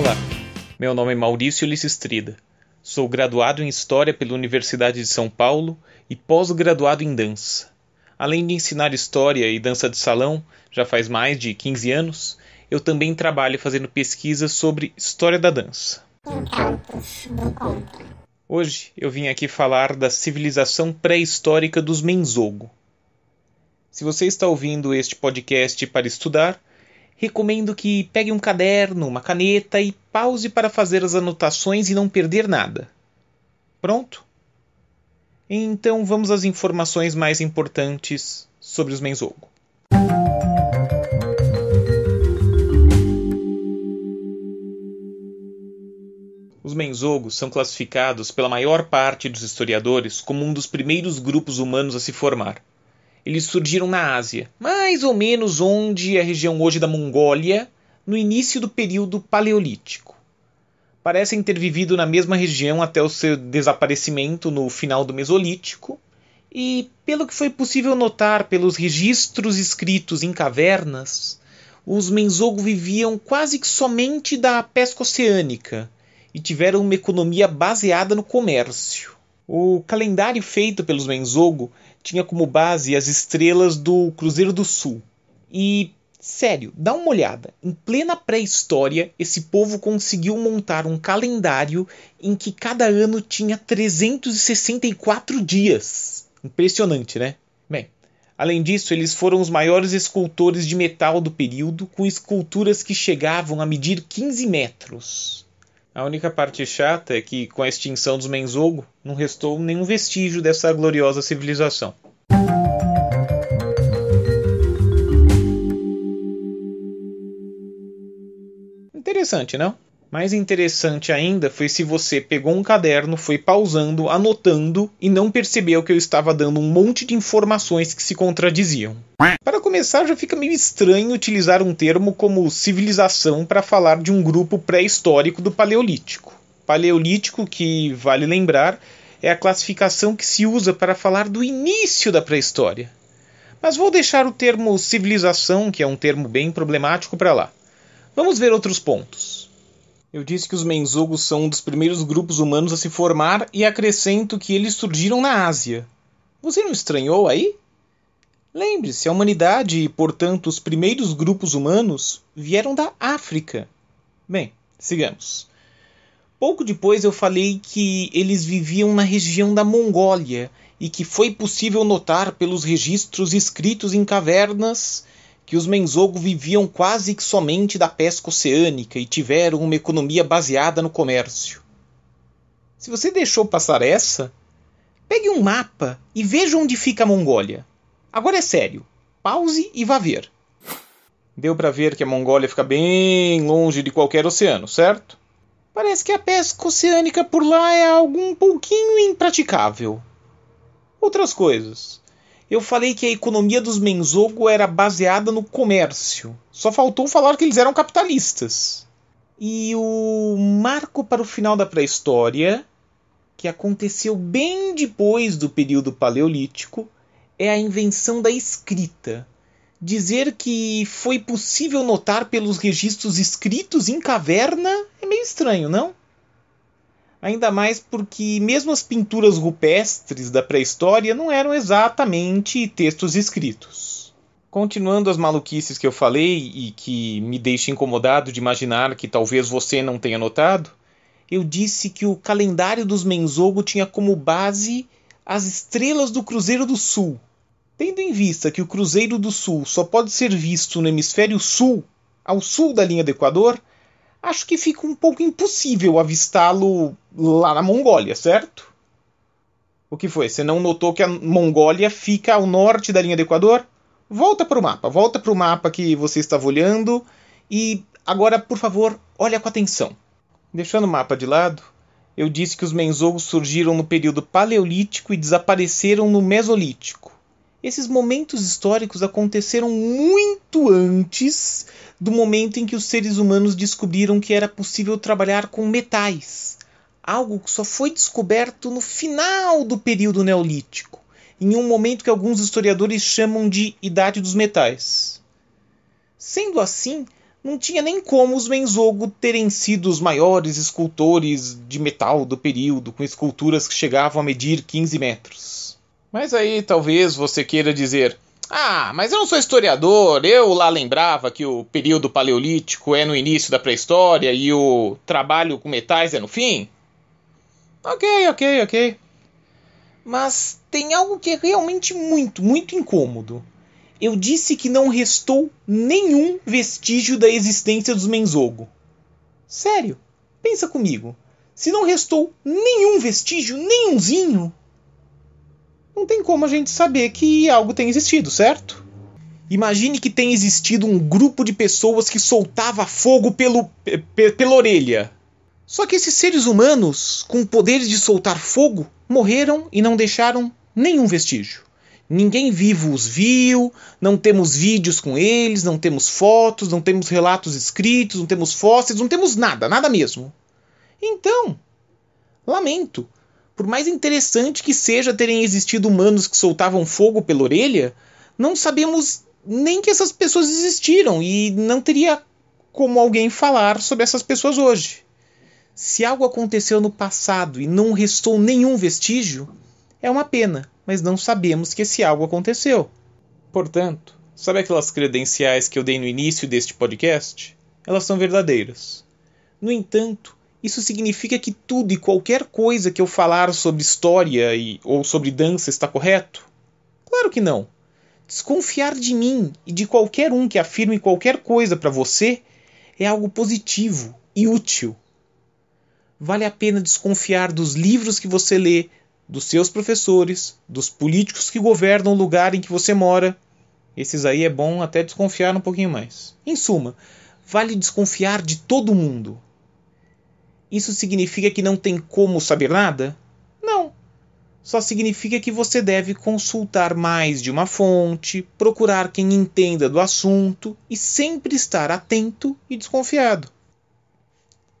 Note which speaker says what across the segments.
Speaker 1: Olá, meu nome é Maurício Lissistrida. Sou graduado em História pela Universidade de São Paulo e pós-graduado em Dança. Além de ensinar História e Dança de Salão, já faz mais de 15 anos, eu também trabalho fazendo pesquisas sobre História da Dança. Hoje eu vim aqui falar da civilização pré-histórica dos Menzogo. Se você está ouvindo este podcast para estudar, recomendo que pegue um caderno, uma caneta e pause para fazer as anotações e não perder nada. Pronto? Então vamos às informações mais importantes sobre os Menzogo. Os menzogos são classificados pela maior parte dos historiadores como um dos primeiros grupos humanos a se formar. Eles surgiram na Ásia, mais ou menos onde é a região hoje da Mongólia, no início do período paleolítico. Parecem ter vivido na mesma região até o seu desaparecimento no final do Mesolítico, e, pelo que foi possível notar pelos registros escritos em cavernas, os Menzogo viviam quase que somente da pesca oceânica e tiveram uma economia baseada no comércio. O calendário feito pelos Menzogo tinha como base as estrelas do Cruzeiro do Sul. E, sério, dá uma olhada. Em plena pré-história, esse povo conseguiu montar um calendário em que cada ano tinha 364 dias. Impressionante, né? Bem, além disso, eles foram os maiores escultores de metal do período, com esculturas que chegavam a medir 15 metros. A única parte chata é que, com a extinção dos Menzogo, não restou nenhum vestígio dessa gloriosa civilização. Interessante, não? Mais interessante ainda foi se você pegou um caderno, foi pausando, anotando e não percebeu que eu estava dando um monte de informações que se contradiziam. Para começar, já fica meio estranho utilizar um termo como civilização para falar de um grupo pré-histórico do Paleolítico. Paleolítico, que vale lembrar, é a classificação que se usa para falar do início da pré-história. Mas vou deixar o termo civilização, que é um termo bem problemático, para lá. Vamos ver outros pontos. Eu disse que os menzogos são um dos primeiros grupos humanos a se formar e acrescento que eles surgiram na Ásia. Você não estranhou aí? Lembre-se, a humanidade e, portanto, os primeiros grupos humanos vieram da África. Bem, sigamos. Pouco depois eu falei que eles viviam na região da Mongólia e que foi possível notar pelos registros escritos em cavernas que os Menzogo viviam quase que somente da pesca oceânica e tiveram uma economia baseada no comércio. Se você deixou passar essa, pegue um mapa e veja onde fica a Mongólia. Agora é sério, pause e vá ver. Deu para ver que a Mongólia fica bem longe de qualquer oceano, certo? Parece que a pesca oceânica por lá é algo um pouquinho impraticável. Outras coisas. Eu falei que a economia dos Menzogo era baseada no comércio. Só faltou falar que eles eram capitalistas. E o marco para o final da pré-história, que aconteceu bem depois do período paleolítico, é a invenção da escrita. Dizer que foi possível notar pelos registros escritos em caverna é meio estranho, não? Ainda mais porque, mesmo as pinturas rupestres da pré-história não eram exatamente textos escritos. Continuando as maluquices que eu falei e que me deixa incomodado de imaginar que talvez você não tenha notado, eu disse que o calendário dos Menzogo tinha como base as estrelas do Cruzeiro do Sul. Tendo em vista que o Cruzeiro do Sul só pode ser visto no hemisfério sul, ao sul da linha do Equador, acho que fica um pouco impossível avistá-lo lá na Mongólia, certo? O que foi? Você não notou que a Mongólia fica ao norte da linha do Equador? Volta para o mapa, volta para o mapa que você estava olhando e agora, por favor, olha com atenção. Deixando o mapa de lado, eu disse que os menzogos surgiram no período paleolítico e desapareceram no mesolítico. Esses momentos históricos aconteceram muito antes do momento em que os seres humanos descobriram que era possível trabalhar com metais algo que só foi descoberto no final do período neolítico, em um momento que alguns historiadores chamam de Idade dos Metais. Sendo assim, não tinha nem como os Menzogo terem sido os maiores escultores de metal do período, com esculturas que chegavam a medir 15 metros. Mas aí talvez você queira dizer: Ah, mas eu não sou historiador, eu lá lembrava que o período paleolítico é no início da pré-história e o trabalho com metais é no fim. Ok, ok, ok. Mas tem algo que é realmente muito, muito incômodo. Eu disse que não restou nenhum vestígio da existência dos Menzogo. Sério, pensa comigo. Se não restou nenhum vestígio, nenhumzinho, não tem como a gente saber que algo tem existido, certo? Imagine que tenha existido um grupo de pessoas que soltava fogo pelo, pela orelha. Só que esses seres humanos, com poderes de soltar fogo, morreram e não deixaram nenhum vestígio. Ninguém vivo os viu, não temos vídeos com eles, não temos fotos, não temos relatos escritos, não temos fósseis, não temos nada, nada mesmo. Então, lamento. Por mais interessante que seja terem existido humanos que soltavam fogo pela orelha, não sabemos nem que essas pessoas existiram e não teria como alguém falar sobre essas pessoas hoje. Se algo aconteceu no passado e não restou nenhum vestígio, é uma pena, mas não sabemos que esse algo aconteceu. Portanto, sabe aquelas credenciais que eu dei no início deste podcast? Elas são verdadeiras. No entanto, isso significa que tudo e qualquer coisa que eu falar sobre história e, ou sobre dança está correto? Claro que não. Desconfiar de mim e de qualquer um que afirme qualquer coisa para você é algo positivo e útil vale a pena desconfiar dos livros que você lê, dos seus professores, dos políticos que governam o lugar em que você mora. Esses aí é bom até desconfiar um pouquinho mais. Em suma, vale desconfiar de todo mundo. Isso significa que não tem como saber nada? Não. Só significa que você deve consultar mais de uma fonte, procurar quem entenda do assunto e sempre estar atento e desconfiado.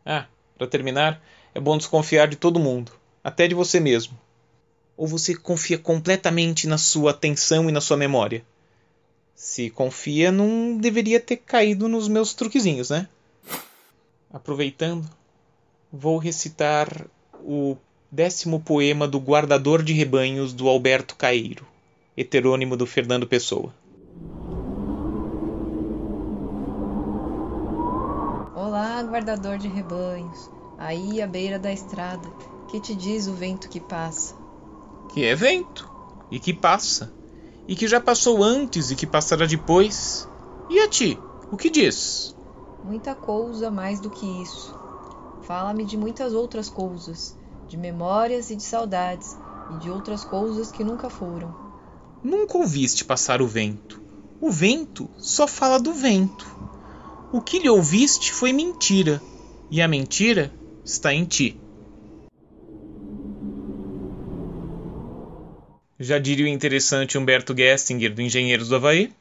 Speaker 1: Ah, para terminar, é bom desconfiar de todo mundo, até de você mesmo. Ou você confia completamente na sua atenção e na sua memória? Se confia, não deveria ter caído nos meus truquezinhos, né? Aproveitando, vou recitar o décimo poema do Guardador de Rebanhos do Alberto Cairo, heterônimo do Fernando Pessoa. lá, guardador de rebanhos, aí à beira da estrada, que te diz o vento que passa? Que é vento, e que passa, e que já passou antes e que passará depois. E a ti, o que diz? Muita coisa mais do que isso. Fala-me de muitas outras coisas, de memórias e de saudades, e de outras coisas que nunca foram. Nunca ouviste passar o vento. O vento só fala do vento. O que lhe ouviste foi mentira, e a mentira está em ti. Já diria o interessante Humberto Gessinger, do Engenheiros do Havaí.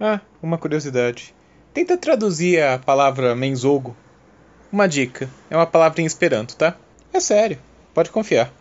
Speaker 1: Ah, uma curiosidade. Tenta traduzir a palavra menzogo. Uma dica, é uma palavra em esperanto, tá? É sério, pode confiar.